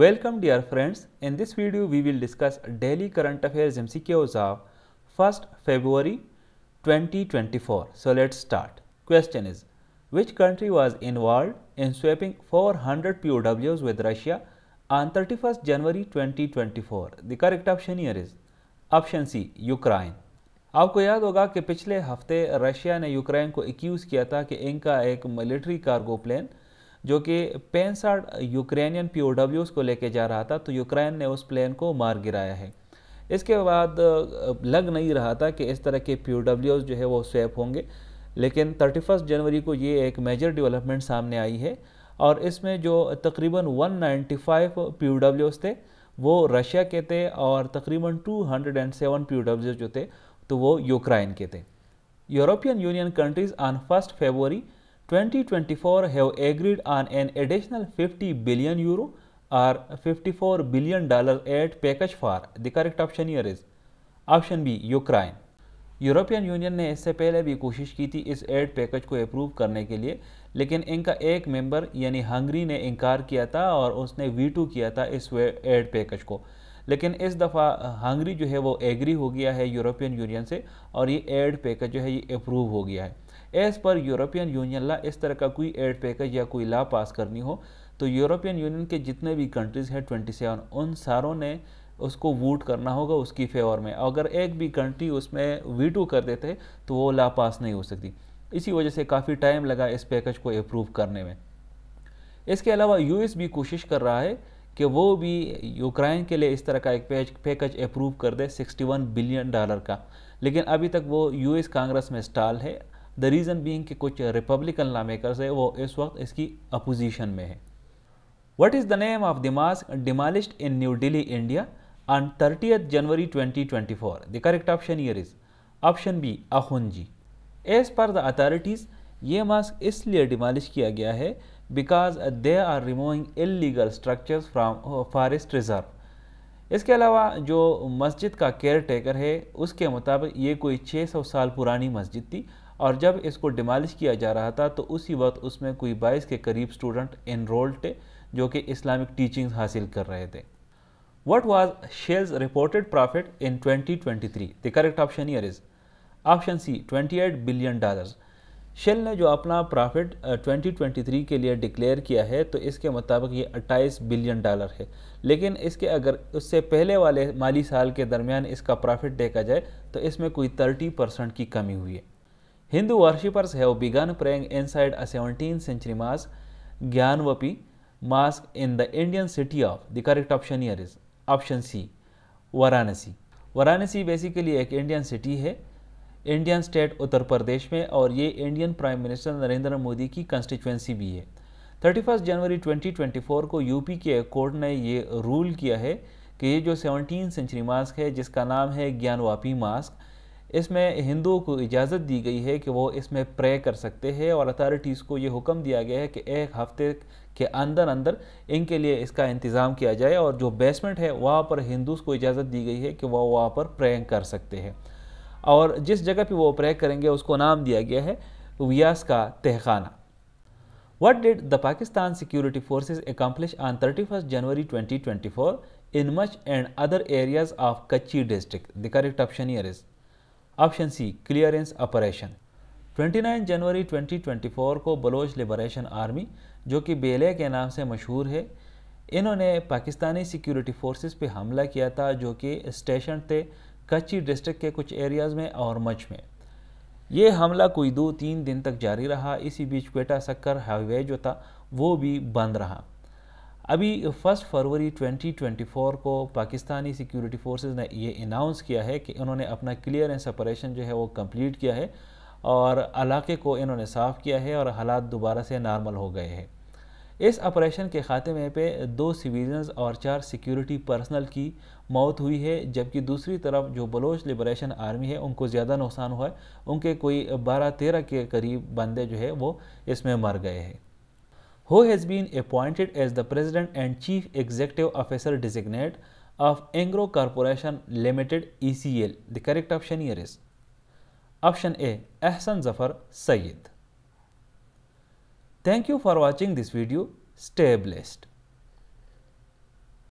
Welcome dear friends, in this video we will discuss daily current affairs MCQs of 1st February 2024. So let's start. Question is, which country was involved in swapping 400 POWs with Russia on 31st January 2024? The correct option here is option C, Ukraine. आपको याद होगा कि पिछले हफ्ते Russia ने Ukraine को accuse किया था कि इनका एक मिलिट्री कार्गो प्लेन जो कि पेंसार्ड यूक्रेनियन पी को लेके जा रहा था तो यूक्रेन ने उस प्लेन को मार गिराया है इसके बाद लग नहीं रहा था कि इस तरह के पी जो है वो सेफ होंगे लेकिन 31 जनवरी को ये एक मेजर डेवलपमेंट सामने आई है और इसमें जो तकरीबन 195 पी थे वो रशिया के थे और तकरीबन 207 पी जो थे तो वो यूक्रेन के थे European union countries on first February 2024 have agreed on an additional 50 billion euro or 54 billion dollar aid package for the correct option here is option B Ukraine European union ने इससे पहले भी कोशिश की थी इस एड पैकेज को approve करने के लिए लेकिन इनका एक मेंबर यानी हंगरी ने इनकार किया था और उसने वीटू किया था इस एड पैकेज को लेकिन इस दफ़ा हंगरी जो है वो एग्री हो गया है यूरोपियन यूनियन से और ये एड पैकेज जो है ये अप्रूव हो गया है एज़ पर यूरोपियन यूनियन ला इस तरह का कोई एड पैकेज या कोई ला पास करनी हो तो यूरोपियन यूनियन के जितने भी कंट्रीज़ हैं ट्वेंटी सेवन उन सारों ने उसको वोट करना होगा उसकी फेवर में अगर एक भी कंट्री उसमें वीटू कर देते तो वो ला पास नहीं हो सकती इसी वजह से काफ़ी टाइम लगा इस पैकेज को अप्रूव करने में इसके अलावा यूएस भी कोशिश कर रहा है कि वो भी यूक्रेन के लिए इस तरह का एक पैच पैकेज अप्रूव कर दे 61 बिलियन डॉलर का लेकिन अभी तक वो यूएस कांग्रेस में स्टाल है द रीज़न बीइंग कि कुछ रिपब्लिकन ला मेकर है वो इस वक्त इसकी अपोजिशन में है what is the name of the mosque demolished in new Delhi India on thirty January 2024 the correct option here is option B जी एज़ पर द अथॉरिटीज़ ये मास्क इसलिए डिमालिश किया गया है because they are removing illegal structures from forest reserve इसके अलावा जो मस्जिद का केयर टेकर है उसके मुताबिक ये कोई 600 साल पुरानी मस्जिद थी और जब इसको डिमालिश किया जा रहा था तो उसी वक्त उसमें कोई बाईस के करीब स्टूडेंट इनरोल्ड थे जो कि इस्लामिक टीचिंग्स हासिल कर रहे थे what was Shell's reported profit in 2023? The correct option here is option C 28 billion dollars Shell ने जो अपना प्रॉफिट 2023 के लिए डिक्लेयर किया है तो इसके मुताबिक ये 28 बिलियन डॉलर है लेकिन इसके अगर उससे पहले वाले माली साल के दरमियान इसका प्रॉफिट देखा जाए तो इसमें कोई 30 परसेंट की कमी हुई है Hindu worshippers have begun praying inside a seventeen century mosque Gyanvapi mosque in the Indian city of the correct option here is option C Varanasi Varanasi basically एक इंडियन सिटी है इंडियन स्टेट उत्तर प्रदेश में और ये Indian prime minister Narendra Modi की कंस्टिट्यूंसी भी है thirty first January twenty twenty four को UP के कोर्ट ने ये रूल किया है कि ये जो सेवनटीन सेंचुरी मास्क है जिसका नाम है ज्ञानवापी मास्क इसमें हिंदुओं को इजाज़त दी गई है कि वो इसमें प्रे कर सकते हैं और अथॉरिटीज़ को ये हुक्म दिया गया है कि एक हफ्ते के अंदर अंदर इनके लिए इसका इंतज़ाम किया जाए और जो बेसमेंट है वहाँ पर हिंदूज़ को इजाज़त दी गई है कि वह वहाँ पर प्रे कर सकते हैं और जिस जगह पर वो प्रे करेंगे उसको नाम दिया गया है वियास का तहखाना Pakistan security the accomplish on thirty first January twenty twenty four in Mach and other areas of Kachhi district the correct option here is option C clearance operation 29 जनवरी 2024 को बलोच लिबरेशन आर्मी जो कि बेले के नाम से मशहूर है इन्होंने पाकिस्तानी सिक्योरिटी फोर्सेस पे हमला किया था जो कि स्टेशन थे कच्ची डिस्ट्रिक्ट के कुछ एरियाज़ में और मच में ये हमला कोई दो तीन दिन तक जारी रहा इसी बीच क्वेटा सक्कर हाईवे जो था वो भी बंद रहा अभी फर्स्ट फरवरी 2024 को पाकिस्तानी सिक्योरिटी फोर्सेज ने ये अनाउंस किया है कि उन्होंने अपना क्लियरेंस ऑपरेशन जो है वो कंप्लीट किया है और इलाके को इन्होंने साफ़ किया है और हालात दोबारा से नॉर्मल हो गए हैं इस ऑपरेशन के खातेमे पे दो सिविलियंस और चार सिक्योरिटी पर्सनल की मौत हुई है जबकि दूसरी तरफ जो बलोच लिबरेशन आर्मी है उनको ज़्यादा नुकसान हुआ है उनके कोई बारह तेरह के करीब बंदे जो है वो इसमें मर गए हैं who has been appointed as the President and Chief Executive Officer Designate of Engro Corporation Limited ECL. The correct option here is Option A Ahsan Zafar Syed. Thank you for watching this video. Stay blessed.